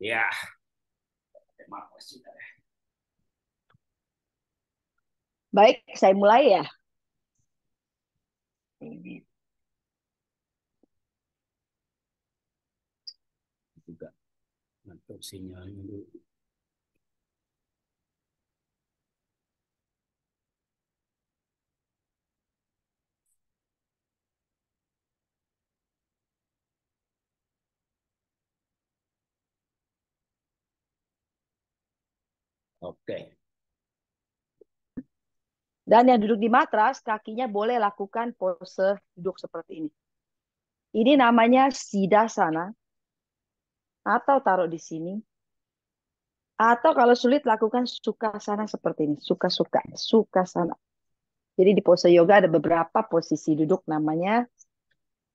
Ya. Baik, saya mulai ya. Ini. Juga. Untuk sinyalnya dulu. Oke. Dan yang duduk di matras, kakinya boleh lakukan pose duduk seperti ini. Ini namanya sidasana. Atau taruh di sini. Atau kalau sulit lakukan sukasana seperti ini. Suka-suka, sukasana. Jadi di pose yoga ada beberapa posisi duduk namanya.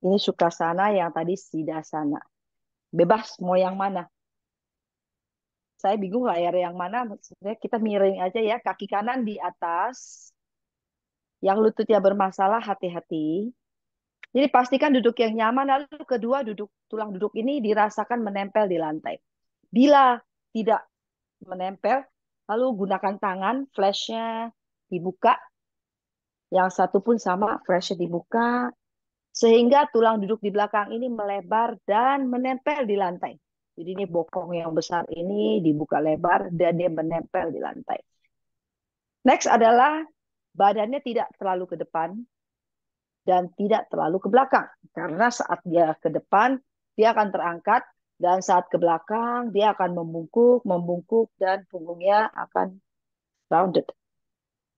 Ini sukasana yang tadi sidasana. Bebas mau yang mana saya bingung layar yang mana maksudnya kita miring aja ya kaki kanan di atas yang lututnya bermasalah hati-hati jadi pastikan duduk yang nyaman lalu kedua duduk tulang duduk ini dirasakan menempel di lantai bila tidak menempel lalu gunakan tangan flashnya dibuka yang satu pun sama flashnya dibuka sehingga tulang duduk di belakang ini melebar dan menempel di lantai jadi ini bokong yang besar ini dibuka lebar dan dia menempel di lantai. Next adalah badannya tidak terlalu ke depan dan tidak terlalu ke belakang. Karena saat dia ke depan, dia akan terangkat dan saat ke belakang dia akan membungkuk, membungkuk dan punggungnya akan rounded.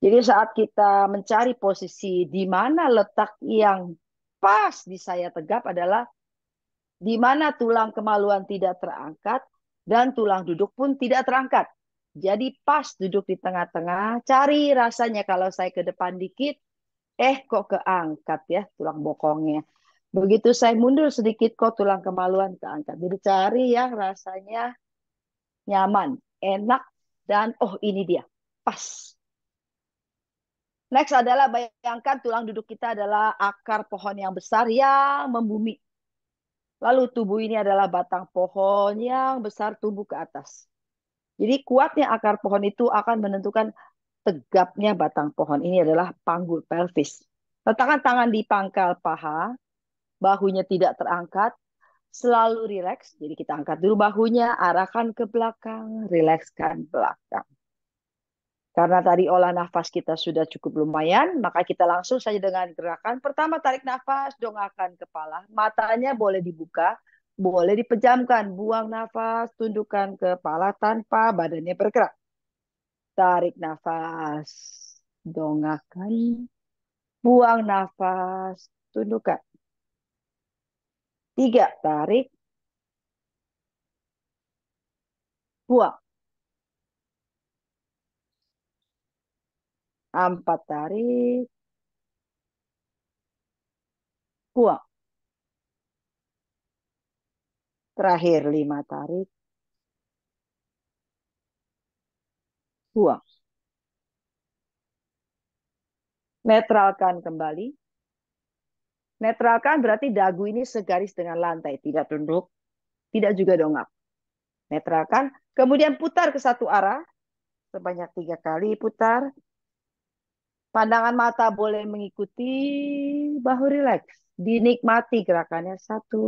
Jadi saat kita mencari posisi di mana letak yang pas di saya tegap adalah di mana tulang kemaluan tidak terangkat dan tulang duduk pun tidak terangkat. Jadi pas duduk di tengah-tengah, cari rasanya kalau saya ke depan dikit, eh kok keangkat ya tulang bokongnya. Begitu saya mundur sedikit kok tulang kemaluan keangkat. Jadi cari ya rasanya nyaman, enak, dan oh ini dia, pas. Next adalah bayangkan tulang duduk kita adalah akar pohon yang besar yang membumi. Lalu tubuh ini adalah batang pohon yang besar tumbuh ke atas. Jadi kuatnya akar pohon itu akan menentukan tegapnya batang pohon. Ini adalah panggul pelvis. Letakkan tangan di pangkal paha, bahunya tidak terangkat, selalu rileks. Jadi kita angkat dulu bahunya, arahkan ke belakang, rilekskan belakang. Karena tadi olah nafas kita sudah cukup lumayan, maka kita langsung saja dengan gerakan. Pertama tarik nafas, dongakan kepala. Matanya boleh dibuka, boleh dipejamkan. Buang nafas, tundukkan kepala tanpa badannya bergerak. Tarik nafas, dongakan, Buang nafas, tundukkan. Tiga, tarik. Buang. Empat tarik, buang. Terakhir lima tarik, buang. Netralkan kembali. Netralkan berarti dagu ini segaris dengan lantai, tidak tunduk, tidak juga dongak. Netralkan, kemudian putar ke satu arah sebanyak tiga kali putar Pandangan mata boleh mengikuti, bahu rileks. Dinikmati gerakannya. Satu.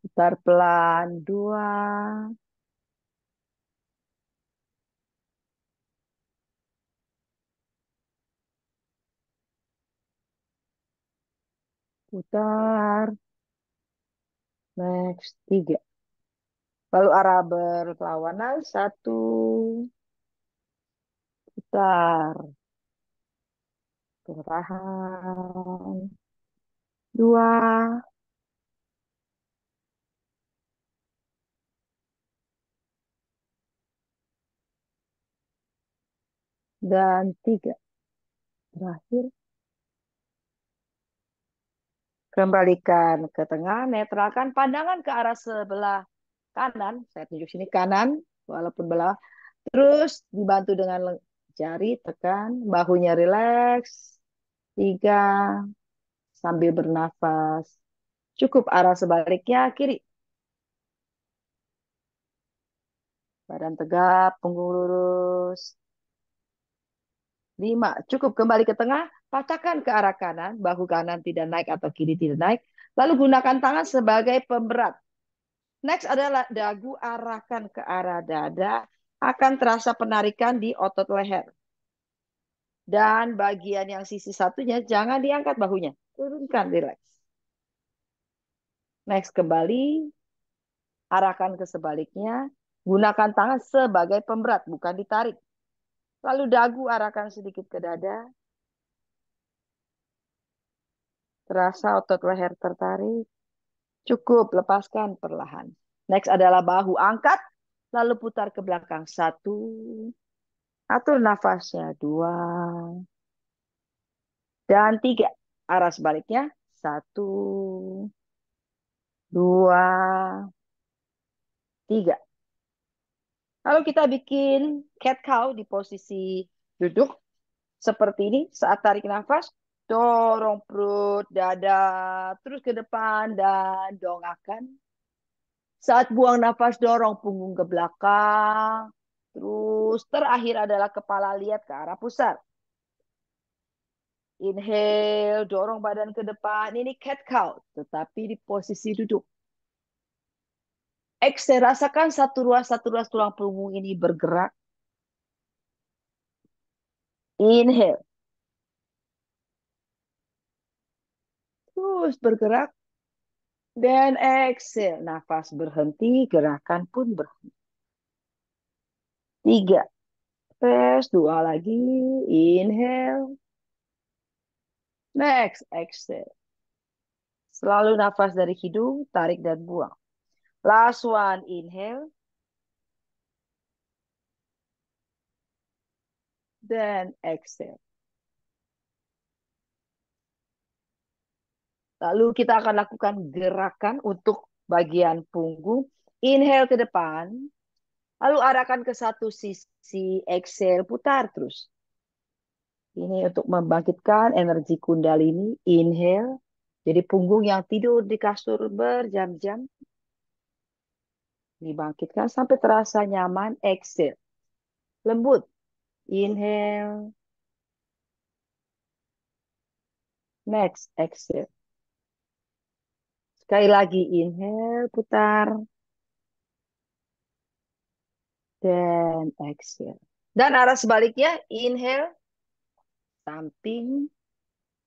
Putar pelan. Dua. Putar. Next. Tiga. Lalu arah berlawanan satu putar. Bertahan. Dua. Dan tiga. Terakhir. Kembalikan ke tengah, netralkan pandangan ke arah sebelah kanan, saya tunjuk sini kanan, walaupun belah. Terus dibantu dengan jari tekan, bahunya relax. Tiga, sambil bernafas. Cukup arah sebaliknya kiri. Badan tegap, punggung lurus. Lima, cukup kembali ke tengah, patahkan ke arah kanan, bahu kanan tidak naik atau kiri tidak naik. Lalu gunakan tangan sebagai pemberat. Next adalah dagu arahkan ke arah dada, akan terasa penarikan di otot leher. Dan bagian yang sisi satunya jangan diangkat bahunya, turunkan relax. Next kembali, arahkan ke sebaliknya, gunakan tangan sebagai pemberat, bukan ditarik. Lalu dagu arahkan sedikit ke dada. Terasa otot leher tertarik. Cukup, lepaskan perlahan. Next adalah bahu angkat, lalu putar ke belakang. Satu, atur nafasnya. Dua, dan tiga. Arah sebaliknya. Satu, dua, tiga. Lalu kita bikin cat cow di posisi duduk seperti ini. Saat tarik nafas, dorong perut, dada, terus ke depan dan dongakan. Saat buang nafas dorong punggung ke belakang, terus terakhir adalah kepala lihat ke arah pusar. Inhale, dorong badan ke depan. Ini cat cow, tetapi di posisi duduk. Exhale, rasakan satu ruas-satu ruas tulang punggung ini bergerak. Inhale. terus bergerak dan exhale. Nafas berhenti, gerakan pun berhenti. Tiga. Rest, dua lagi. Inhale. Next, exhale. Selalu nafas dari hidung, tarik dan buang. Last one, inhale. Then exhale. Lalu kita akan lakukan gerakan untuk bagian punggung. Inhale ke depan. Lalu arahkan ke satu sisi, exhale, putar terus. Ini untuk membangkitkan energi kundalini. Inhale. Jadi punggung yang tidur di kasur berjam-jam. Dibangkitkan sampai terasa nyaman. Exhale. Lembut. Inhale. Next, exhale. Sekali lagi inhale, putar. Dan exhale. Dan arah sebaliknya, inhale, samping,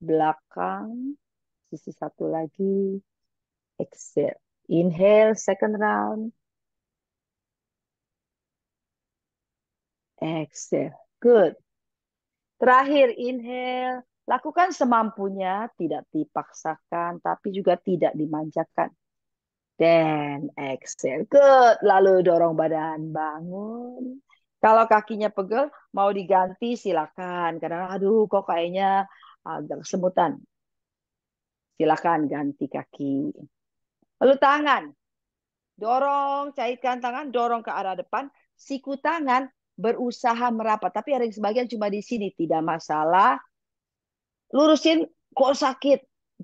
belakang, sisi satu lagi, exhale. Inhale, second round. Exhale. Good. Terakhir, inhale, Lakukan semampunya, tidak dipaksakan, tapi juga tidak dimanjakan. Dan exhale, good. Lalu dorong badan, bangun. Kalau kakinya pegel, mau diganti silakan. Karena aduh kok kayaknya agak semutan. Silakan ganti kaki. Lalu tangan. Dorong, cairkan tangan, dorong ke arah depan. Siku tangan berusaha merapat. Tapi ada yang sebagian cuma di sini. Tidak masalah, lurusin kok sakit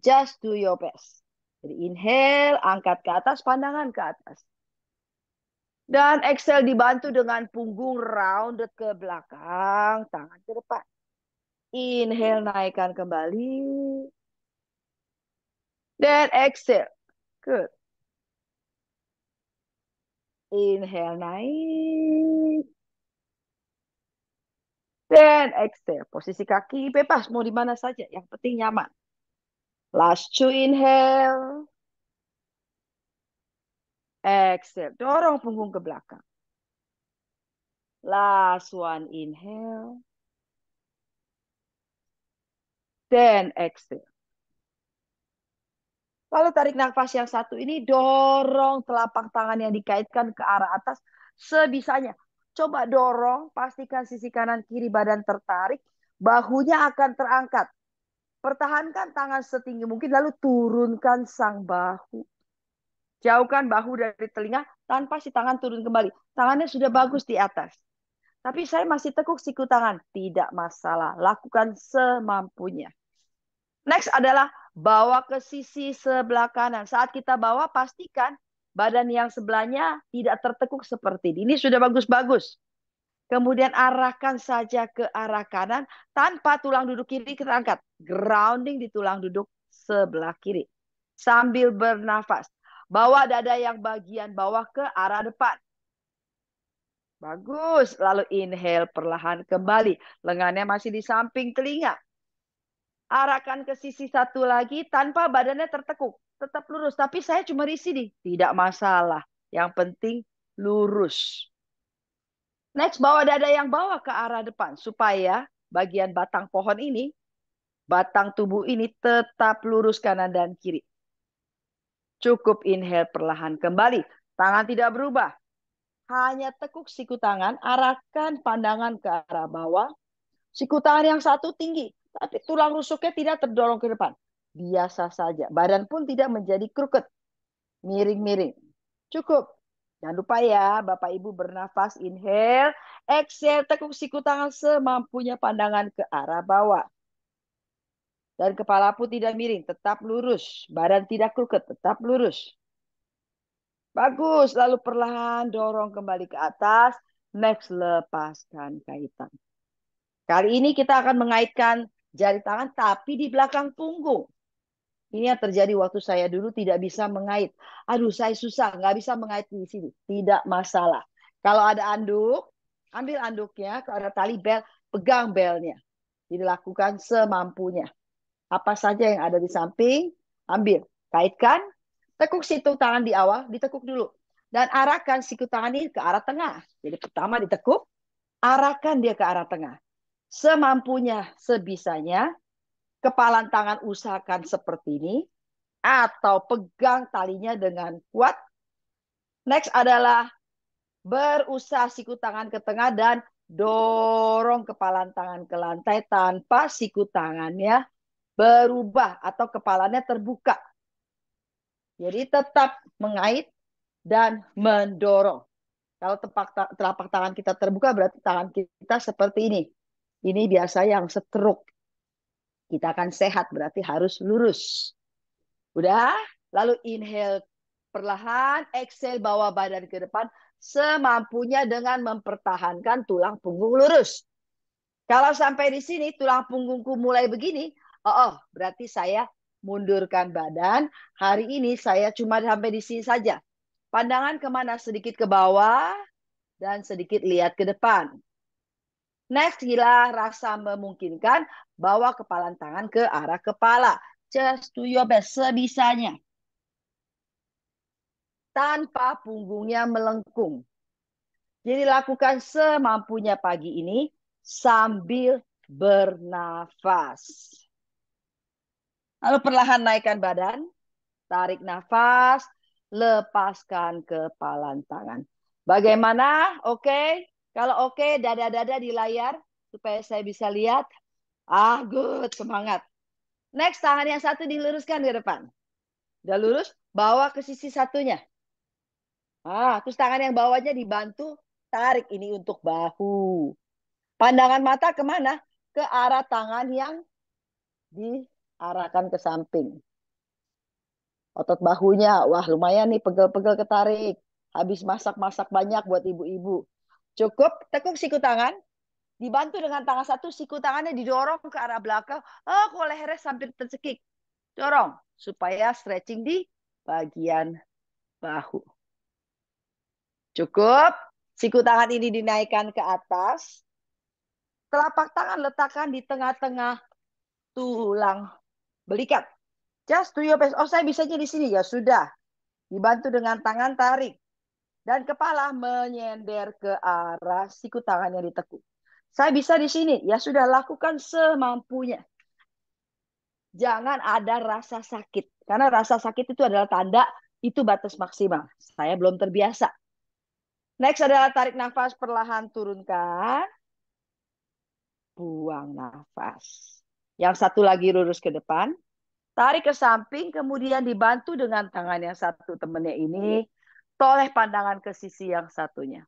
just do your best jadi inhale angkat ke atas pandangan ke atas dan exhale dibantu dengan punggung rounded ke belakang tangan ke depan inhale naikkan kembali dan exhale good inhale naik extend, exhale. Posisi kaki bebas mau di mana saja, yang penting nyaman. Last two inhale. Exhale, dorong punggung ke belakang. Last one inhale. Then exhale. Lalu tarik nafas yang satu ini, dorong telapak tangan yang dikaitkan ke arah atas sebisanya. Coba dorong, pastikan sisi kanan kiri badan tertarik, bahunya akan terangkat. Pertahankan tangan setinggi mungkin lalu turunkan sang bahu. Jauhkan bahu dari telinga tanpa si tangan turun kembali. Tangannya sudah bagus di atas. Tapi saya masih tekuk siku tangan. Tidak masalah. Lakukan semampunya. Next adalah bawa ke sisi sebelah kanan. Saat kita bawa, pastikan badan yang sebelahnya tidak tertekuk seperti ini. Ini sudah bagus-bagus. Kemudian arahkan saja ke arah kanan tanpa tulang duduk kiri kita angkat. Grounding di tulang duduk sebelah kiri. Sambil bernafas. Bawa dada yang bagian bawah ke arah depan. Bagus. Lalu inhale perlahan kembali. Lengannya masih di samping telinga. Arahkan ke sisi satu lagi tanpa badannya tertekuk tetap lurus. Tapi saya cuma di sini. Tidak masalah. Yang penting lurus. Next, bawa dada yang bawah ke arah depan. Supaya bagian batang pohon ini, batang tubuh ini tetap lurus kanan dan kiri. Cukup inhale perlahan kembali. Tangan tidak berubah. Hanya tekuk siku tangan, arahkan pandangan ke arah bawah. Siku tangan yang satu tinggi, tapi tulang rusuknya tidak terdorong ke depan biasa saja. Badan pun tidak menjadi kruket, miring-miring. Cukup. Jangan lupa ya, Bapak Ibu bernafas inhale, exhale, tekuk siku tangan semampunya pandangan ke arah bawah. Dan kepala pun tidak miring, tetap lurus. Badan tidak kruket, tetap lurus. Bagus, lalu perlahan dorong kembali ke atas. Next, lepaskan kaitan. Kali ini kita akan mengaitkan jari tangan tapi di belakang punggung. Ini yang terjadi waktu saya dulu tidak bisa mengait. Aduh, saya susah, nggak bisa mengait di sini. Tidak masalah. Kalau ada anduk, ambil anduknya. Kalau ada tali bel, pegang belnya. Dilakukan semampunya. Apa saja yang ada di samping, ambil. Kaitkan, tekuk situ tangan di awal, ditekuk dulu. Dan arahkan siku tangan ini ke arah tengah. Jadi pertama ditekuk, arahkan dia ke arah tengah. Semampunya, sebisanya, kepalan tangan usahakan seperti ini atau pegang talinya dengan kuat. Next adalah berusaha siku tangan ke tengah dan dorong kepalan tangan ke lantai tanpa siku tangannya berubah atau kepalanya terbuka. Jadi tetap mengait dan mendorong. Kalau telapak, telapak tangan kita terbuka berarti tangan kita seperti ini. Ini biasa yang stroke kita akan sehat berarti harus lurus. Udah? Lalu inhale perlahan, exhale bawa badan ke depan semampunya dengan mempertahankan tulang punggung lurus. Kalau sampai di sini tulang punggungku mulai begini, oh, oh berarti saya mundurkan badan. Hari ini saya cuma sampai di sini saja. Pandangan kemana? Sedikit ke bawah dan sedikit lihat ke depan. Next, gila rasa memungkinkan, bawa kepalan tangan ke arah kepala. Just do your best, sebisanya. Tanpa punggungnya melengkung. Jadi lakukan semampunya pagi ini sambil bernafas. Lalu perlahan naikkan badan, tarik nafas, lepaskan kepalan tangan. Bagaimana? Oke? Okay? Kalau oke, okay, dada-dada di layar supaya saya bisa lihat. Ah, good, semangat. Next, tangan yang satu diluruskan di depan. Udah lurus, bawa ke sisi satunya. Ah, terus tangan yang bawahnya dibantu tarik ini untuk bahu. Pandangan mata kemana? Ke arah tangan yang diarahkan ke samping. Otot bahunya, wah lumayan nih pegel-pegel ketarik. Habis masak-masak banyak buat ibu-ibu. Cukup, tekuk siku tangan. Dibantu dengan tangan satu, siku tangannya didorong ke arah belakang. Oh, kok lehernya sampai tercekik. Dorong supaya stretching di bagian bahu. Cukup. Siku tangan ini dinaikkan ke atas. Telapak tangan letakkan di tengah-tengah tulang belikat. Just do your best. Oh, saya bisa jadi sini. Ya sudah. Dibantu dengan tangan tarik dan kepala menyender ke arah siku tangannya ditekuk. Saya bisa di sini, ya sudah lakukan semampunya. Jangan ada rasa sakit, karena rasa sakit itu adalah tanda itu batas maksimal. Saya belum terbiasa. Next adalah tarik nafas perlahan turunkan, buang nafas. Yang satu lagi lurus ke depan, tarik ke samping, kemudian dibantu dengan tangan yang satu temennya ini toleh pandangan ke sisi yang satunya.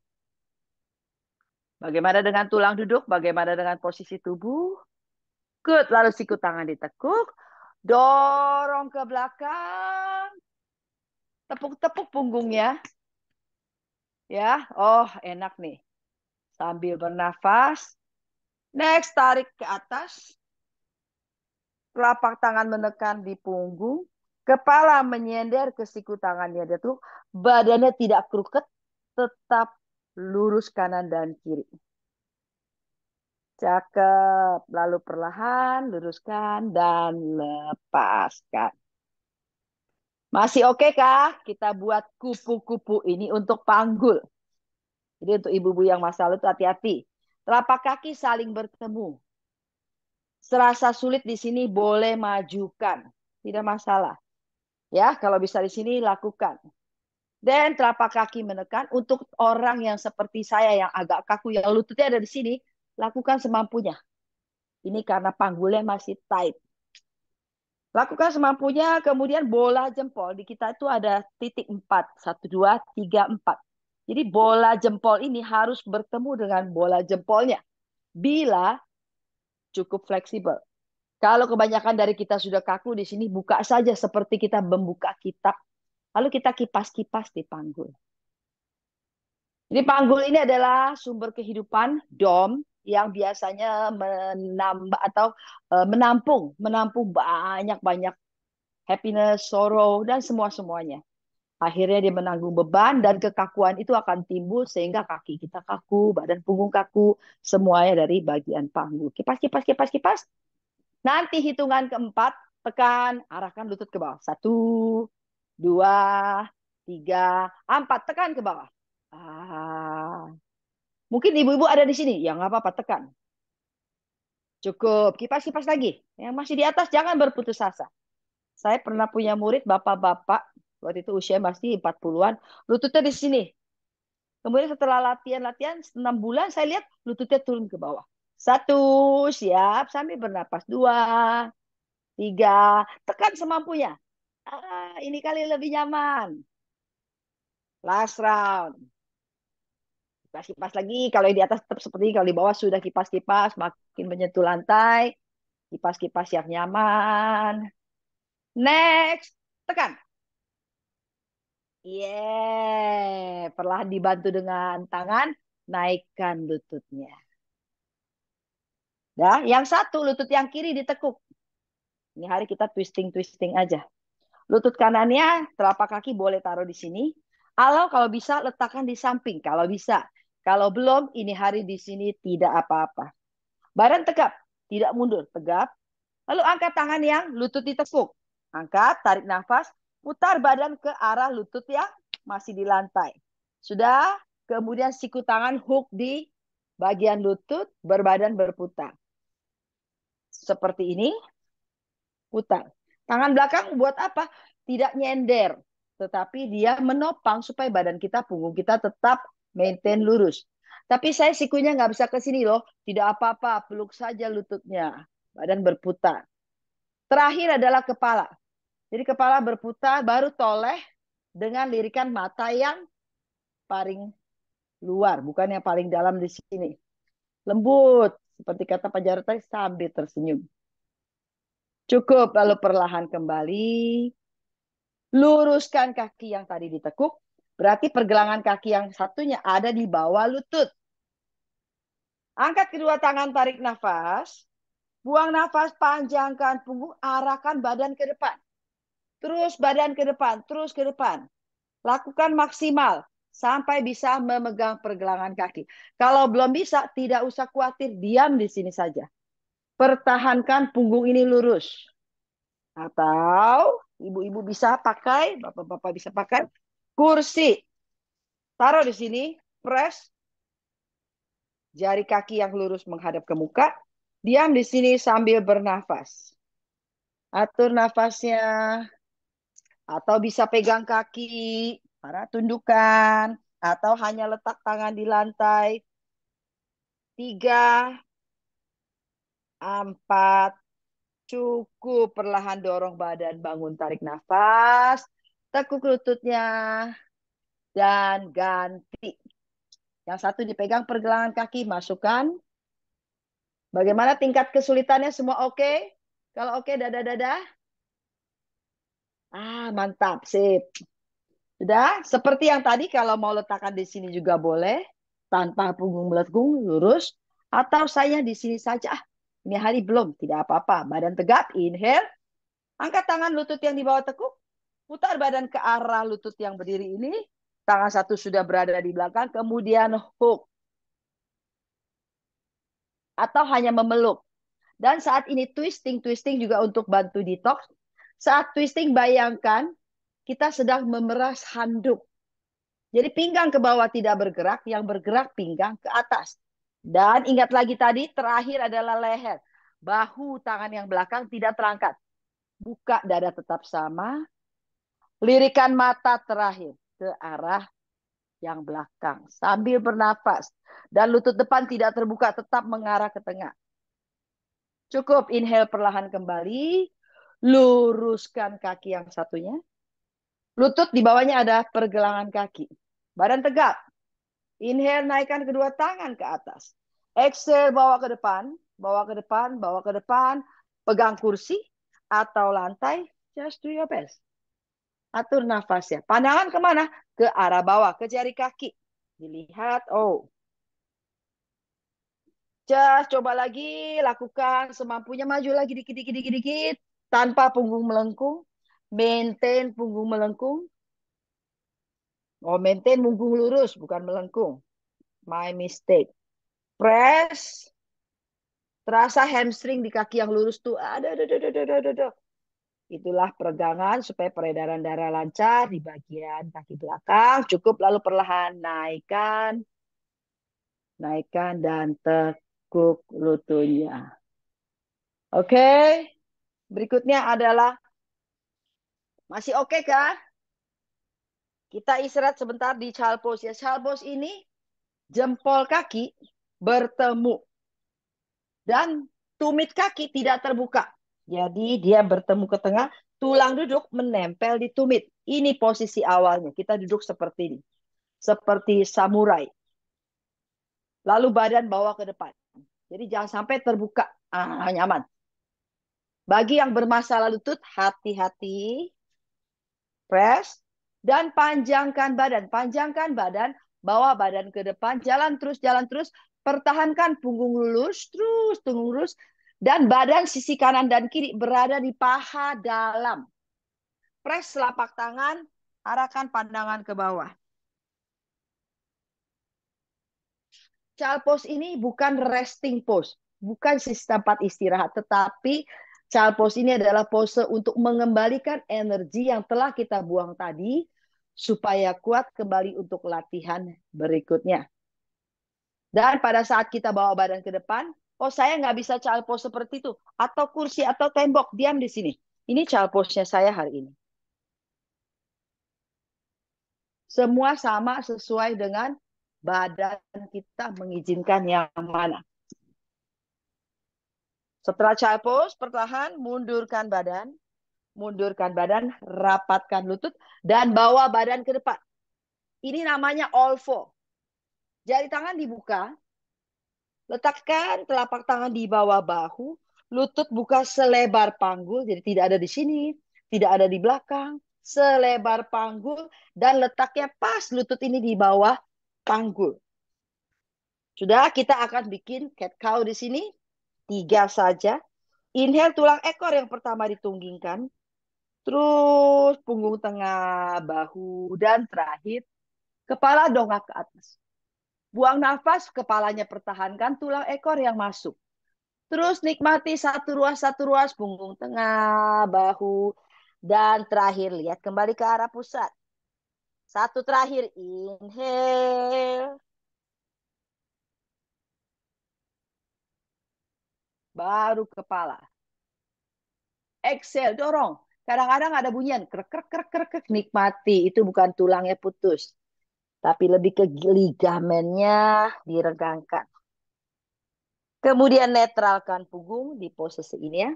Bagaimana dengan tulang duduk? Bagaimana dengan posisi tubuh? Good. Lalu siku tangan ditekuk. Dorong ke belakang. Tepuk-tepuk punggungnya. Ya, oh enak nih. Sambil bernafas. Next, tarik ke atas. Telapak tangan menekan di punggung. Kepala menyender ke siku tangannya dia tuh badannya tidak kruket, tetap lurus kanan dan kiri. Cakep. Lalu perlahan luruskan dan lepaskan. Masih oke okay kah? Kita buat kupu-kupu ini untuk panggul. Jadi untuk ibu-ibu yang masalah itu hati-hati. Telapak kaki saling bertemu. Serasa sulit di sini boleh majukan. Tidak masalah. Ya, kalau bisa di sini lakukan. Dan telapak kaki menekan untuk orang yang seperti saya yang agak kaku yang lututnya ada di sini, lakukan semampunya. Ini karena panggulnya masih tight. Lakukan semampunya, kemudian bola jempol. Di kita itu ada titik 4, 1, 2, 3, 4. Jadi bola jempol ini harus bertemu dengan bola jempolnya. Bila cukup fleksibel. Kalau kebanyakan dari kita sudah kaku di sini, buka saja seperti kita membuka kitab. Lalu kita kipas-kipas di panggul. Jadi panggul ini adalah sumber kehidupan dom yang biasanya menambah atau e, menampung menampung banyak-banyak happiness, sorrow dan semua-semuanya. Akhirnya dia menanggung beban dan kekakuan itu akan timbul sehingga kaki kita kaku, badan punggung kaku, semuanya dari bagian panggul. Kipas kipas kipas kipas Nanti hitungan keempat, tekan, arahkan lutut ke bawah. Satu, dua, tiga, empat. Tekan ke bawah. Ah. Mungkin ibu-ibu ada di sini. Ya nggak apa-apa, tekan. Cukup. Kipas-kipas lagi. Yang masih di atas, jangan berputus asa. Saya pernah punya murid bapak-bapak. Waktu itu usia masih 40-an. Lututnya di sini. Kemudian setelah latihan-latihan 6 bulan, saya lihat lututnya turun ke bawah. Satu, siap. Sambil bernapas. Dua, tiga. Tekan semampunya. Ah, ini kali lebih nyaman. Last round. Kipas-kipas lagi. Kalau yang di atas tetap seperti kalau di bawah sudah kipas-kipas. Makin menyentuh lantai. Kipas-kipas yang nyaman. Next. Tekan. Yeah, perlahan dibantu dengan tangan, naikkan lututnya. Ya, yang satu lutut yang kiri ditekuk. Ini hari kita twisting-twisting aja. Lutut kanannya telapak kaki boleh taruh di sini. Kalau kalau bisa letakkan di samping kalau bisa. Kalau belum ini hari di sini tidak apa-apa. Badan tegap, tidak mundur, tegap. Lalu angkat tangan yang lutut ditekuk. Angkat, tarik nafas, putar badan ke arah lutut yang masih di lantai. Sudah, kemudian siku tangan hook di bagian lutut, berbadan berputar seperti ini, putar. Tangan belakang buat apa? Tidak nyender, tetapi dia menopang supaya badan kita, punggung kita tetap maintain lurus. Tapi saya sikunya nggak bisa ke sini loh. Tidak apa-apa, peluk saja lututnya. Badan berputar. Terakhir adalah kepala. Jadi kepala berputar baru toleh dengan lirikan mata yang paling luar, bukan yang paling dalam di sini. Lembut, seperti kata Pak Jarod tadi, sambil tersenyum. Cukup, lalu perlahan kembali. Luruskan kaki yang tadi ditekuk. Berarti pergelangan kaki yang satunya ada di bawah lutut. Angkat kedua tangan, tarik nafas. Buang nafas, panjangkan punggung, arahkan badan ke depan. Terus badan ke depan, terus ke depan. Lakukan maksimal sampai bisa memegang pergelangan kaki. Kalau belum bisa, tidak usah khawatir, diam di sini saja. Pertahankan punggung ini lurus. Atau ibu-ibu bisa pakai, bapak-bapak bisa pakai kursi. Taruh di sini, press jari kaki yang lurus menghadap ke muka. Diam di sini sambil bernafas. Atur nafasnya. Atau bisa pegang kaki, para tundukan atau hanya letak tangan di lantai. Tiga, empat, cukup perlahan dorong badan bangun tarik nafas, tekuk lututnya, dan ganti. Yang satu dipegang pergelangan kaki, masukkan. Bagaimana tingkat kesulitannya semua oke? Okay? Kalau oke, okay, dada-dada. Ah, mantap, sip. Sudah, seperti yang tadi kalau mau letakkan di sini juga boleh tanpa punggung melengkung lurus atau saya di sini saja. Ah, ini hari belum, tidak apa-apa. Badan tegap, inhale. Angkat tangan lutut yang di bawah tekuk, putar badan ke arah lutut yang berdiri ini. Tangan satu sudah berada di belakang, kemudian hook. Atau hanya memeluk. Dan saat ini twisting, twisting juga untuk bantu detox. Saat twisting bayangkan kita sedang memeras handuk. Jadi pinggang ke bawah tidak bergerak, yang bergerak pinggang ke atas. Dan ingat lagi tadi, terakhir adalah leher. Bahu tangan yang belakang tidak terangkat. Buka dada tetap sama. Lirikan mata terakhir ke arah yang belakang. Sambil bernafas. Dan lutut depan tidak terbuka, tetap mengarah ke tengah. Cukup inhale perlahan kembali. Luruskan kaki yang satunya. Lutut di bawahnya ada pergelangan kaki. Badan tegap, Inhale naikkan kedua tangan ke atas. Exhale bawa ke depan, bawa ke depan, bawa ke depan. Pegang kursi atau lantai. Just do your best. Atur nafas ya. Pandangan kemana? Ke arah bawah, ke jari kaki. Dilihat, oh. Just coba lagi, lakukan semampunya maju lagi dikit-dikit-dikit-dikit. Tanpa punggung melengkung, maintain punggung melengkung. Oh, maintain punggung lurus, bukan melengkung. My mistake. Press. Terasa hamstring di kaki yang lurus tuh. Ada, ah, ada, ada, ada, ada, ada. Itulah peregangan supaya peredaran darah lancar di bagian kaki belakang. Cukup lalu perlahan naikkan. Naikkan dan tekuk lututnya. Oke. Okay? Berikutnya adalah masih oke okay kah? Kita istirahat sebentar di child pose ya. Child pose ini jempol kaki bertemu dan tumit kaki tidak terbuka. Jadi dia bertemu ke tengah, tulang duduk menempel di tumit. Ini posisi awalnya. Kita duduk seperti ini. Seperti samurai. Lalu badan bawa ke depan. Jadi jangan sampai terbuka. Ah, nyaman. Bagi yang bermasalah lutut, hati-hati. Press. Dan panjangkan badan. Panjangkan badan. Bawa badan ke depan. Jalan terus, jalan terus. Pertahankan punggung lurus. Terus, punggung lurus. Dan badan sisi kanan dan kiri berada di paha dalam. Press telapak tangan. Arahkan pandangan ke bawah. Child pose ini bukan resting pose bukan sistem tempat istirahat, tetapi Child pose ini adalah pose untuk mengembalikan energi yang telah kita buang tadi supaya kuat kembali untuk latihan berikutnya. Dan pada saat kita bawa badan ke depan, oh saya nggak bisa child pose seperti itu, atau kursi atau tembok, diam di sini. Ini child pose-nya saya hari ini. Semua sama sesuai dengan badan kita mengizinkan yang mana. Setelah child pose, perlahan mundurkan badan, mundurkan badan, rapatkan lutut, dan bawa badan ke depan. Ini namanya all four. Jari tangan dibuka, letakkan telapak tangan di bawah bahu, lutut buka selebar panggul, jadi tidak ada di sini, tidak ada di belakang, selebar panggul, dan letaknya pas lutut ini di bawah panggul. Sudah, kita akan bikin cat cow di sini. Tiga saja. Inhale tulang ekor yang pertama ditunggingkan. Terus punggung tengah, bahu, dan terakhir kepala dongak ke atas. Buang nafas, kepalanya pertahankan tulang ekor yang masuk. Terus nikmati satu ruas satu ruas punggung tengah, bahu, dan terakhir lihat kembali ke arah pusat. Satu terakhir inhale. baru kepala. Excel dorong. Kadang-kadang ada bunyian, krek, krek, krek, krek, krek, nikmati. Itu bukan tulangnya putus. Tapi lebih ke ligamennya diregangkan. Kemudian netralkan punggung di posisi ini ya.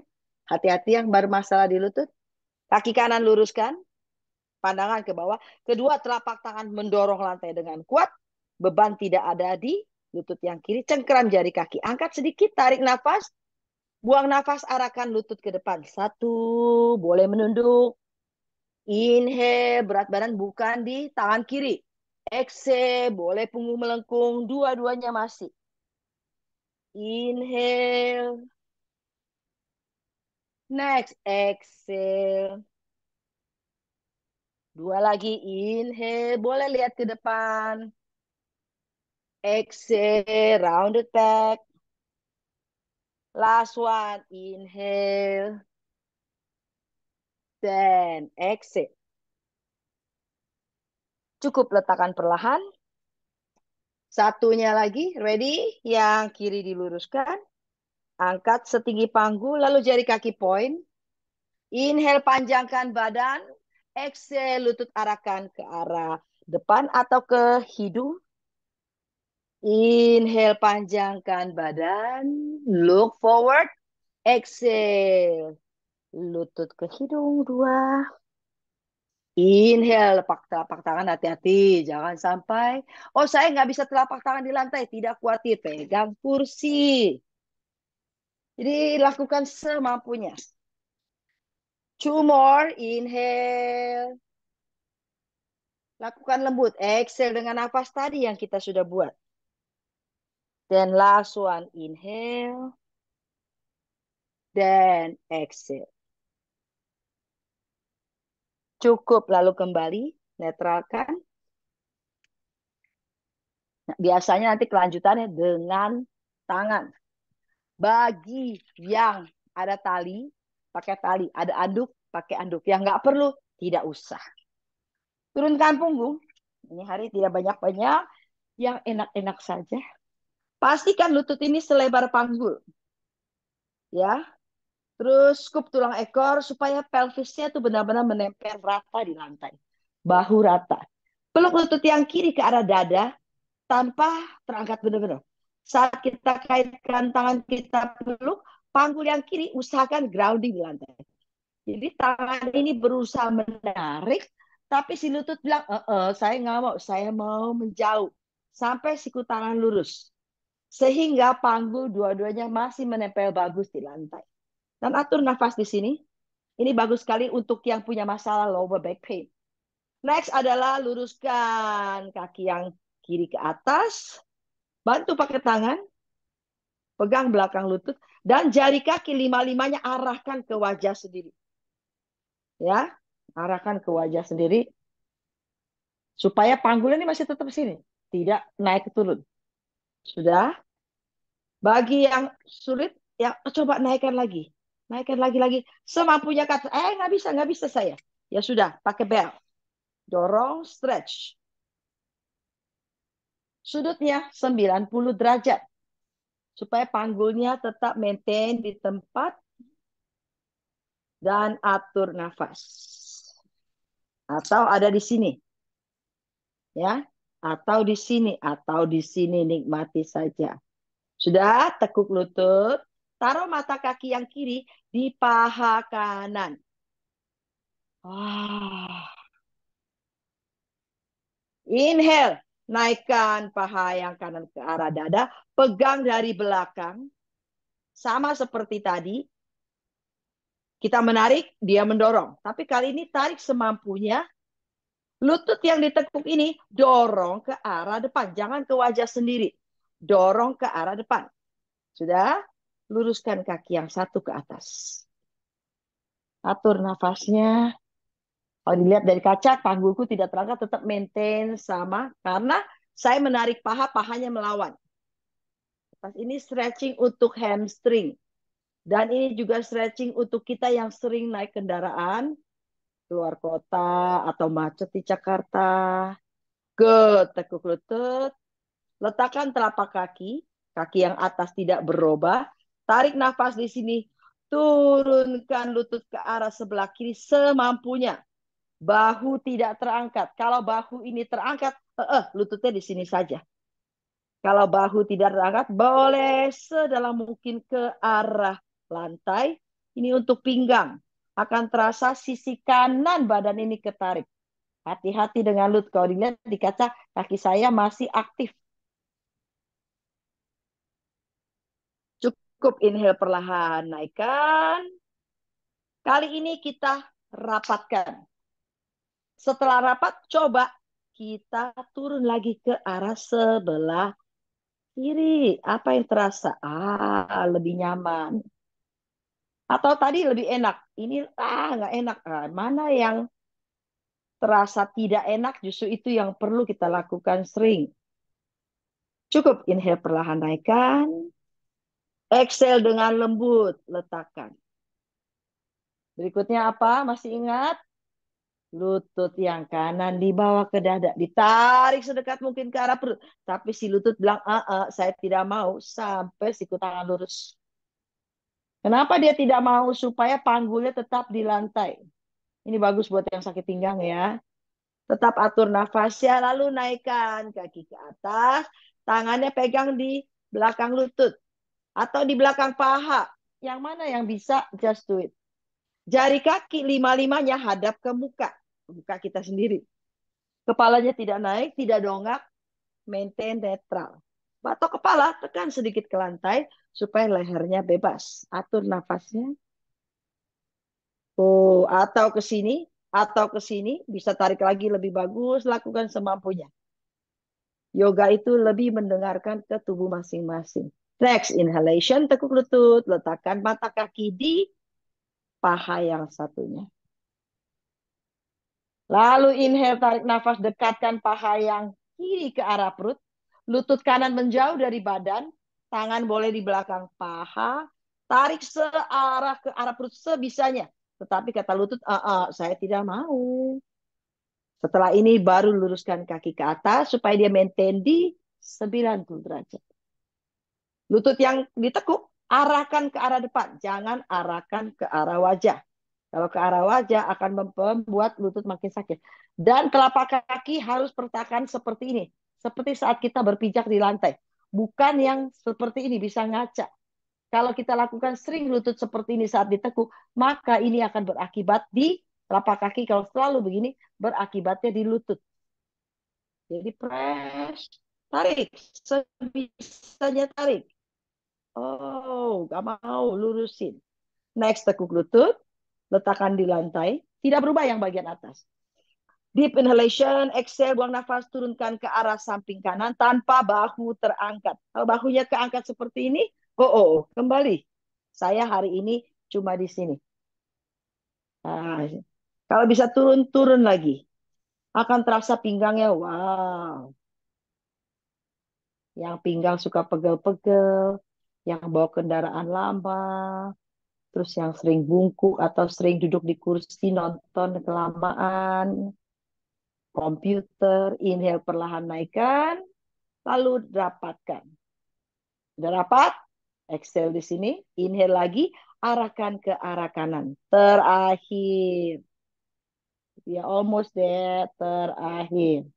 Hati-hati yang bermasalah di lutut. Kaki kanan luruskan. Pandangan ke bawah. Kedua telapak tangan mendorong lantai dengan kuat. Beban tidak ada di lutut yang kiri. Cengkeram jari kaki. Angkat sedikit, tarik nafas. Buang nafas, arahkan lutut ke depan. Satu, boleh menunduk. Inhale, berat badan bukan di tangan kiri. Exhale, boleh punggung melengkung. Dua-duanya masih. Inhale. Next, exhale. Dua lagi, inhale. Boleh lihat ke depan. Exhale, rounded back. Last one, inhale. Then exit. Cukup letakkan perlahan. Satunya lagi, ready? Yang kiri diluruskan. Angkat setinggi panggul, lalu jari kaki point. Inhale panjangkan badan. Exhale lutut arahkan ke arah depan atau ke hidung. Inhale panjangkan badan, look forward, exhale. Lutut ke hidung dua. Inhale, lepak telapak tangan hati-hati, jangan sampai oh saya nggak bisa telapak tangan di lantai, tidak khawatir, pegang kursi. Jadi lakukan semampunya. Two more, inhale. Lakukan lembut, exhale dengan nafas tadi yang kita sudah buat. Then last one, inhale. Then exhale. Cukup, lalu kembali, netralkan. Nah, biasanya nanti kelanjutannya dengan tangan. Bagi yang ada tali, pakai tali. Ada anduk, pakai anduk. Yang nggak perlu, tidak usah. Turunkan punggung. Ini hari tidak banyak-banyak. Yang enak-enak saja. Pastikan lutut ini selebar panggul. Ya. Terus scoop tulang ekor supaya pelvisnya itu benar-benar menempel rata di lantai. Bahu rata. Peluk lutut yang kiri ke arah dada tanpa terangkat benar-benar. Saat kita kaitkan tangan kita peluk, panggul yang kiri usahakan grounding di lantai. Jadi tangan ini berusaha menarik, tapi si lutut bilang, e -e, saya nggak mau, saya mau menjauh. Sampai siku tangan lurus sehingga panggul dua-duanya masih menempel bagus di lantai. Dan atur nafas di sini. Ini bagus sekali untuk yang punya masalah lower back pain. Next adalah luruskan kaki yang kiri ke atas. Bantu pakai tangan. Pegang belakang lutut. Dan jari kaki lima-limanya arahkan ke wajah sendiri. Ya, arahkan ke wajah sendiri. Supaya panggulnya ini masih tetap sini. Tidak naik turun. Sudah? Bagi yang sulit, yang coba naikkan lagi. Naikkan lagi-lagi. Semampunya kata, eh nggak bisa, nggak bisa saya. Ya sudah, pakai bel. Dorong, stretch. Sudutnya 90 derajat. Supaya panggulnya tetap maintain di tempat. Dan atur nafas. Atau ada di sini. Ya, atau di sini atau di sini nikmati saja. Sudah, tekuk lutut, taruh mata kaki yang kiri di paha kanan. Wah. Inhale, naikkan paha yang kanan ke arah dada, pegang dari belakang. Sama seperti tadi. Kita menarik, dia mendorong. Tapi kali ini tarik semampunya, Lutut yang ditekuk ini dorong ke arah depan, jangan ke wajah sendiri. Dorong ke arah depan. Sudah? Luruskan kaki yang satu ke atas. Atur nafasnya. Kalau dilihat dari kaca, panggulku tidak terangkat, tetap maintain sama. Karena saya menarik paha, pahanya melawan. Pas ini stretching untuk hamstring. Dan ini juga stretching untuk kita yang sering naik kendaraan, luar kota atau macet di Jakarta. Good, tekuk lutut. Letakkan telapak kaki, kaki yang atas tidak berubah. Tarik nafas di sini, turunkan lutut ke arah sebelah kiri semampunya. Bahu tidak terangkat. Kalau bahu ini terangkat, eh, eh, lututnya di sini saja. Kalau bahu tidak terangkat, boleh sedalam mungkin ke arah lantai. Ini untuk pinggang akan terasa sisi kanan badan ini ketarik. Hati-hati dengan lut Kalau dilihat di kaca, kaki saya masih aktif. Cukup inhale perlahan, naikkan. Kali ini kita rapatkan. Setelah rapat, coba kita turun lagi ke arah sebelah kiri. Apa yang terasa? Ah, lebih nyaman. Atau tadi lebih enak. Ini ah nggak enak. Nah, mana yang terasa tidak enak justru itu yang perlu kita lakukan sering. Cukup inhale perlahan naikkan. Exhale dengan lembut, letakkan. Berikutnya apa? Masih ingat? Lutut yang kanan dibawa ke dada, ditarik sedekat mungkin ke arah perut. Tapi si lutut bilang, "Ah, ah saya tidak mau." Sampai siku tangan lurus. Kenapa dia tidak mau supaya panggulnya tetap di lantai? Ini bagus buat yang sakit pinggang ya. Tetap atur nafasnya, lalu naikkan kaki ke atas, tangannya pegang di belakang lutut atau di belakang paha. Yang mana yang bisa just do it. Jari kaki lima-limanya hadap ke muka, muka kita sendiri. Kepalanya tidak naik, tidak dongak, maintain netral. Batok kepala tekan sedikit ke lantai, supaya lehernya bebas. Atur nafasnya. Oh, atau ke sini, atau ke sini, bisa tarik lagi lebih bagus, lakukan semampunya. Yoga itu lebih mendengarkan ke tubuh masing-masing. Next, inhalation, tekuk lutut, letakkan mata kaki di paha yang satunya. Lalu inhale, tarik nafas, dekatkan paha yang kiri ke arah perut. Lutut kanan menjauh dari badan, tangan boleh di belakang paha, tarik searah ke arah perut sebisanya. Tetapi kata lutut, ah, ah, saya tidak mau. Setelah ini baru luruskan kaki ke atas supaya dia maintain di 90 derajat. Lutut yang ditekuk arahkan ke arah depan, jangan arahkan ke arah wajah. Kalau ke arah wajah akan membuat lutut makin sakit. Dan telapak kaki harus pertahankan seperti ini, seperti saat kita berpijak di lantai bukan yang seperti ini bisa ngaca. Kalau kita lakukan sering lutut seperti ini saat ditekuk, maka ini akan berakibat di telapak kaki. Kalau selalu begini, berakibatnya di lutut. Jadi press, tarik, sebisanya tarik. Oh, gak mau, lurusin. Next, tekuk lutut, letakkan di lantai. Tidak berubah yang bagian atas. Deep inhalation, exhale, buang nafas, turunkan ke arah samping kanan tanpa bahu terangkat. Kalau bahunya keangkat seperti ini, oh, oh, oh. kembali. Saya hari ini cuma di sini. Nah, kalau bisa turun, turun lagi. Akan terasa pinggangnya, wow. Yang pinggang suka pegel-pegel, yang bawa kendaraan lama, terus yang sering bungkuk atau sering duduk di kursi nonton kelamaan, komputer, inhale perlahan naikkan, lalu rapatkan. Sudah rapat? Exhale di sini, inhale lagi, arahkan ke arah kanan. Terakhir. Ya, almost there, terakhir.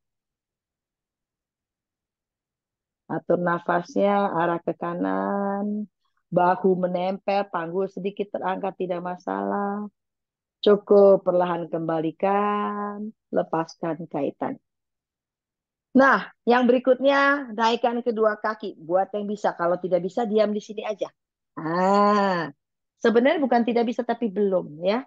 Atur nafasnya, arah ke kanan. Bahu menempel, panggul sedikit terangkat, tidak masalah. Cukup perlahan kembalikan, lepaskan kaitan. Nah, yang berikutnya naikkan kedua kaki. Buat yang bisa, kalau tidak bisa diam di sini aja. Ah, sebenarnya bukan tidak bisa tapi belum ya.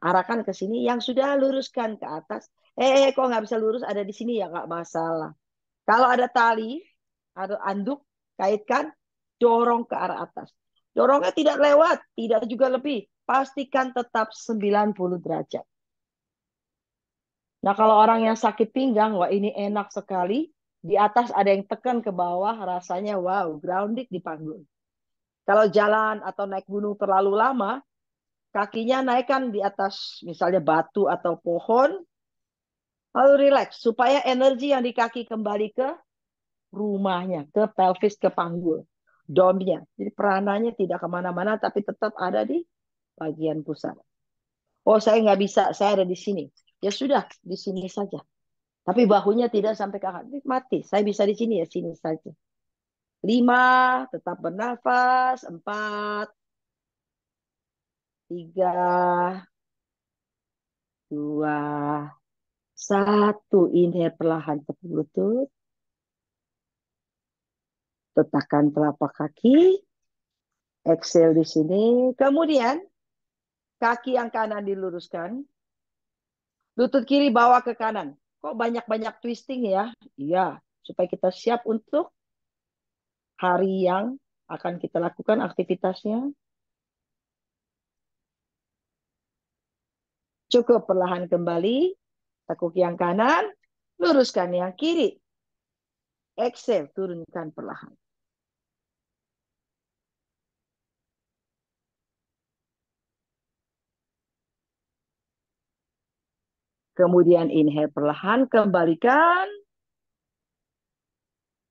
Arahkan ke sini. Yang sudah luruskan ke atas. Eh, eh kok nggak bisa lurus ada di sini ya nggak masalah. Kalau ada tali atau anduk kaitkan, dorong ke arah atas. Dorongnya tidak lewat, tidak juga lebih pastikan tetap 90 derajat. Nah, kalau orang yang sakit pinggang, wah ini enak sekali. Di atas ada yang tekan ke bawah, rasanya wow, grounded di panggung. Kalau jalan atau naik gunung terlalu lama, kakinya naikkan di atas misalnya batu atau pohon, lalu relax supaya energi yang di kaki kembali ke rumahnya, ke pelvis, ke panggul, domnya. Jadi perananya tidak kemana-mana tapi tetap ada di bagian pusat. Oh, saya nggak bisa, saya ada di sini. Ya sudah, di sini saja. Tapi bahunya tidak sampai ke akar. Mati, saya bisa di sini ya, sini saja. Lima, tetap bernafas. Empat, tiga, dua, satu. Inhale perlahan ke lutut. tetapkan telapak kaki. Exhale di sini. Kemudian Kaki yang kanan diluruskan. Lutut kiri bawa ke kanan. Kok banyak-banyak twisting ya? Iya, supaya kita siap untuk hari yang akan kita lakukan aktivitasnya. Cukup perlahan kembali. Tekuk yang kanan, luruskan yang kiri. Exhale, turunkan perlahan. Kemudian inhale perlahan, kembalikan.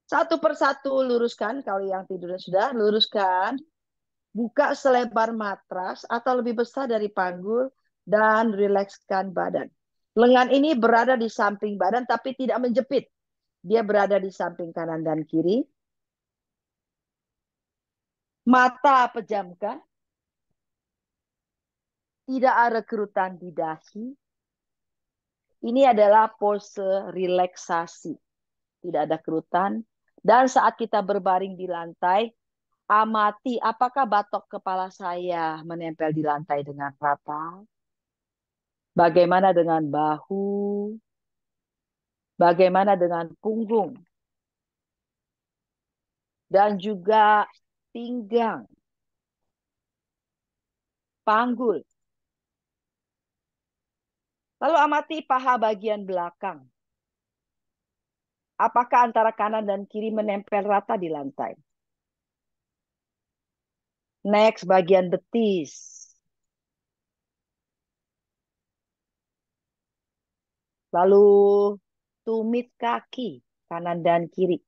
Satu persatu luruskan, kalau yang tidurnya sudah, luruskan. Buka selebar matras atau lebih besar dari panggul dan rilekskan badan. Lengan ini berada di samping badan tapi tidak menjepit. Dia berada di samping kanan dan kiri. Mata pejamkan. Tidak ada kerutan di dahi ini adalah pose relaksasi. Tidak ada kerutan. Dan saat kita berbaring di lantai, amati apakah batok kepala saya menempel di lantai dengan rata? Bagaimana dengan bahu? Bagaimana dengan punggung? Dan juga pinggang, panggul, Lalu amati paha bagian belakang. Apakah antara kanan dan kiri menempel rata di lantai? Next, bagian betis. Lalu tumit kaki kanan dan kiri.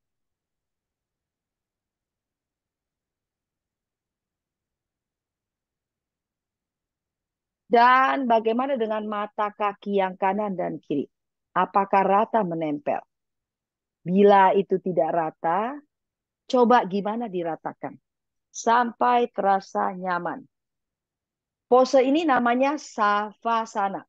Dan bagaimana dengan mata kaki yang kanan dan kiri? Apakah rata menempel? Bila itu tidak rata, coba gimana diratakan sampai terasa nyaman. Pose ini namanya savasana.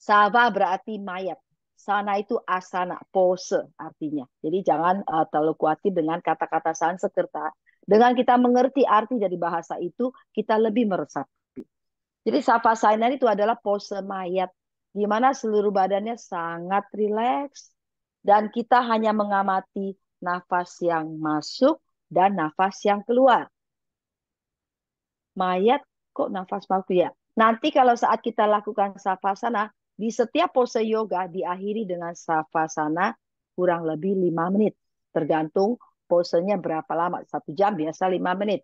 Sava berarti mayat. Sana itu asana, pose artinya. Jadi jangan uh, terlalu khawatir dengan kata-kata sansekerta. Dengan kita mengerti arti dari bahasa itu, kita lebih meresap. Jadi Savasana itu adalah pose mayat di mana seluruh badannya sangat rileks dan kita hanya mengamati nafas yang masuk dan nafas yang keluar. Mayat kok nafas masuk ya? Nanti kalau saat kita lakukan savasana, di setiap pose yoga diakhiri dengan savasana kurang lebih 5 menit. Tergantung posenya berapa lama. Satu jam biasa 5 menit.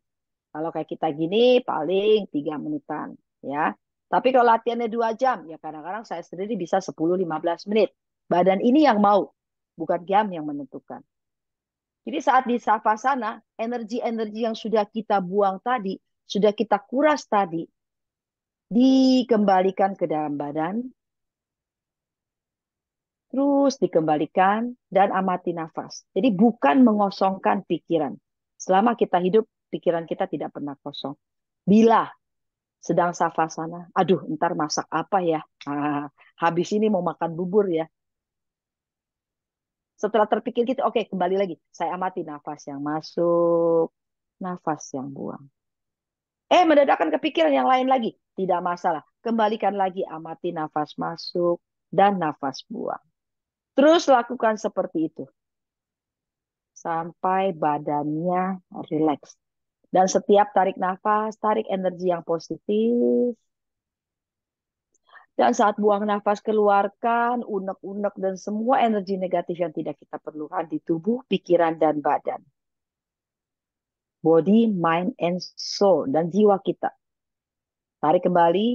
Kalau kayak kita gini paling 3 menitan ya. Tapi kalau latihannya dua jam, ya kadang-kadang saya sendiri bisa 10-15 menit. Badan ini yang mau, bukan jam yang menentukan. Jadi saat di sana, energi-energi yang sudah kita buang tadi, sudah kita kuras tadi, dikembalikan ke dalam badan, terus dikembalikan dan amati nafas. Jadi bukan mengosongkan pikiran. Selama kita hidup, pikiran kita tidak pernah kosong. Bila sedang safa sana, Aduh, ntar masak apa ya? Ah, habis ini mau makan bubur ya. Setelah terpikir gitu, oke okay, kembali lagi. Saya amati nafas yang masuk, nafas yang buang. Eh, mendadakan kepikiran yang lain lagi. Tidak masalah. Kembalikan lagi, amati nafas masuk dan nafas buang. Terus lakukan seperti itu. Sampai badannya rileks. Dan setiap tarik nafas, tarik energi yang positif. Dan saat buang nafas keluarkan unek-unek dan semua energi negatif yang tidak kita perlukan di tubuh, pikiran, dan badan. Body, mind, and soul. Dan jiwa kita. Tarik kembali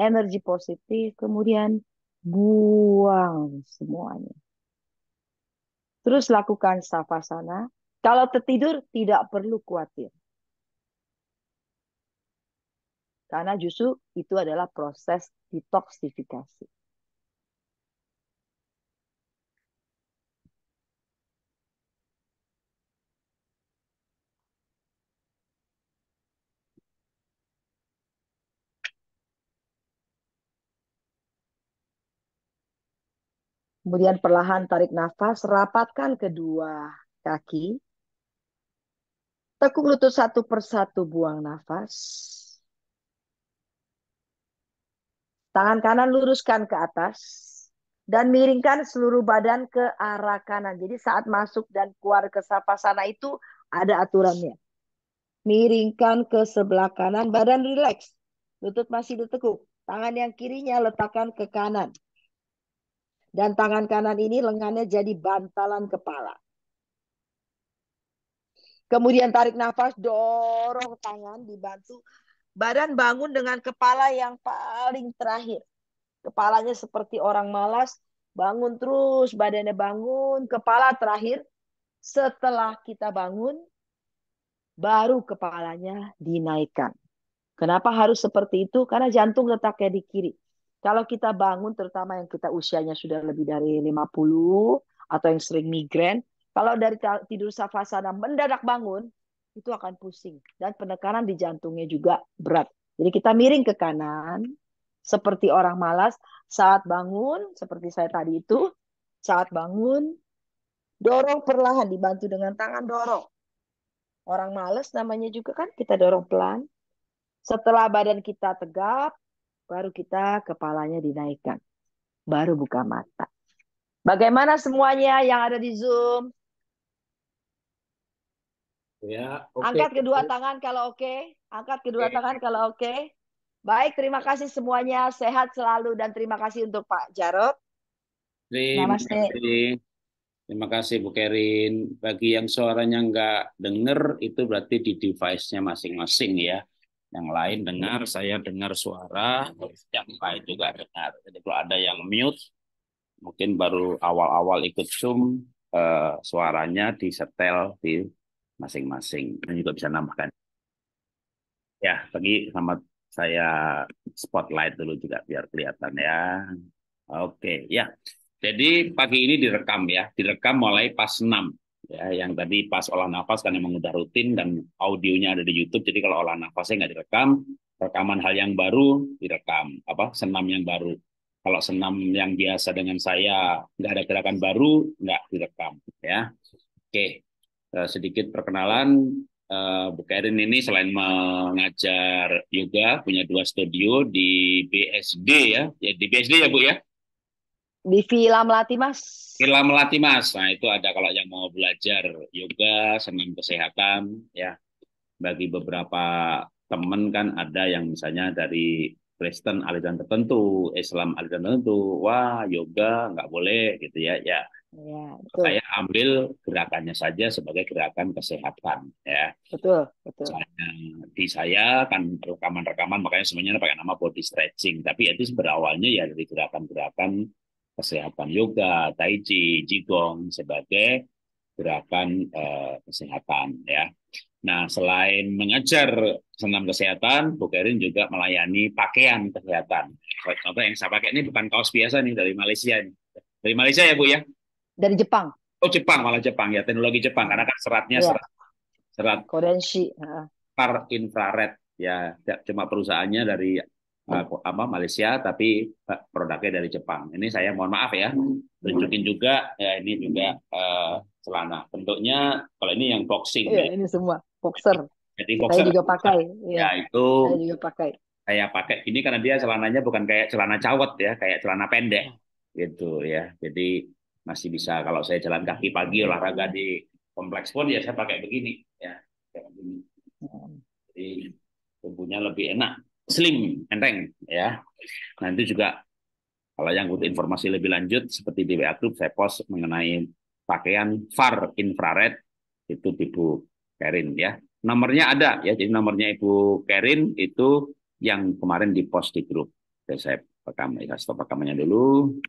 energi positif, kemudian buang semuanya. Terus lakukan savasana kalau tertidur tidak perlu khawatir. Karena justru itu adalah proses detoksifikasi. Kemudian perlahan tarik nafas, rapatkan kedua kaki Tekuk lutut satu persatu buang nafas. Tangan kanan luruskan ke atas. Dan miringkan seluruh badan ke arah kanan. Jadi saat masuk dan keluar ke sana itu ada aturannya. Miringkan ke sebelah kanan, badan rileks. Lutut masih ditekuk. Tangan yang kirinya letakkan ke kanan. Dan tangan kanan ini lengannya jadi bantalan kepala. Kemudian tarik nafas, dorong tangan dibantu badan bangun dengan kepala yang paling terakhir. Kepalanya seperti orang malas, bangun terus, badannya bangun, kepala terakhir. Setelah kita bangun, baru kepalanya dinaikkan. Kenapa harus seperti itu? Karena jantung letaknya di kiri. Kalau kita bangun, terutama yang kita usianya sudah lebih dari 50 atau yang sering migran. Kalau dari tidur savasana mendadak bangun, itu akan pusing dan penekanan di jantungnya juga berat. Jadi kita miring ke kanan seperti orang malas saat bangun seperti saya tadi itu saat bangun dorong perlahan dibantu dengan tangan dorong. Orang malas namanya juga kan kita dorong pelan. Setelah badan kita tegap baru kita kepalanya dinaikkan. Baru buka mata. Bagaimana semuanya yang ada di Zoom? Ya, okay. Angkat kedua tangan kalau oke. Okay. Angkat kedua okay. tangan kalau oke. Okay. Baik, terima kasih semuanya. Sehat selalu dan terima kasih untuk Pak Jarot. Terima kasih. Terima kasih Bu Kerin. Bagi yang suaranya nggak dengar, itu berarti di device-nya masing-masing ya. Yang lain dengar, saya dengar suara, yang lain juga dengar. Jadi kalau ada yang mute, mungkin baru awal-awal ikut Zoom, eh, suaranya disetel di masing-masing. Dan juga bisa nambahkan. Ya, bagi sama saya spotlight dulu juga biar kelihatan ya. Oke, ya. Jadi pagi ini direkam ya, direkam mulai pas 6 ya yang tadi pas olah nafas kan memang udah rutin dan audionya ada di YouTube jadi kalau olah nafasnya nggak direkam rekaman hal yang baru direkam apa senam yang baru kalau senam yang biasa dengan saya nggak ada gerakan baru nggak direkam ya oke Eh, sedikit perkenalan uh, Bu Karin ini selain mengajar yoga punya dua studio di BSD ya, ya di BSD ya Bu ya di Villa Melati Mas. Villa Melati Mas. Nah, itu ada kalau yang mau belajar yoga, senam kesehatan ya. Bagi beberapa teman kan ada yang misalnya dari Kristen aliran tertentu, Islam aliran tertentu, wah yoga nggak boleh gitu ya. Ya Ya, betul. Saya ambil gerakannya saja sebagai gerakan kesehatan ya. Betul, betul. Saya, di saya kan rekaman-rekaman makanya semuanya pakai nama body stretching, tapi itu berawalnya ya dari gerakan-gerakan kesehatan yoga, tai chi, jigong sebagai gerakan eh, kesehatan ya. Nah, selain mengajar senam kesehatan, Bu Kerin juga melayani pakaian kesehatan. Contoh yang saya pakai ini bukan kaos biasa nih dari Malaysia Dari Malaysia ya Bu ya? dari Jepang. Oh Jepang malah Jepang ya teknologi Jepang karena kan seratnya yeah. serat serat Kodenshi. par infrared ya cuma perusahaannya dari uh, apa Malaysia tapi eh, produknya dari Jepang. Ini saya mohon maaf ya hmm. tunjukin juga ya ini juga uh, celana bentuknya kalau ini yang boxing. Iya ya. ini semua boxer. Jadi boxer. Saya juga pakai. Ya, ya itu. Saya juga pakai. Saya pakai ini karena dia celananya bukan kayak celana cawet ya kayak celana pendek hmm. gitu ya. Jadi masih bisa kalau saya jalan kaki pagi olahraga di kompleks pun ya saya pakai begini ya kayak begini jadi tubuhnya lebih enak slim enteng ya nanti juga kalau yang butuh informasi lebih lanjut seperti di WA Group saya post mengenai pakaian far infrared itu Ibu Karin ya nomornya ada ya jadi nomornya Ibu Karin itu yang kemarin di post di grup saya rekam ya stop rekamannya dulu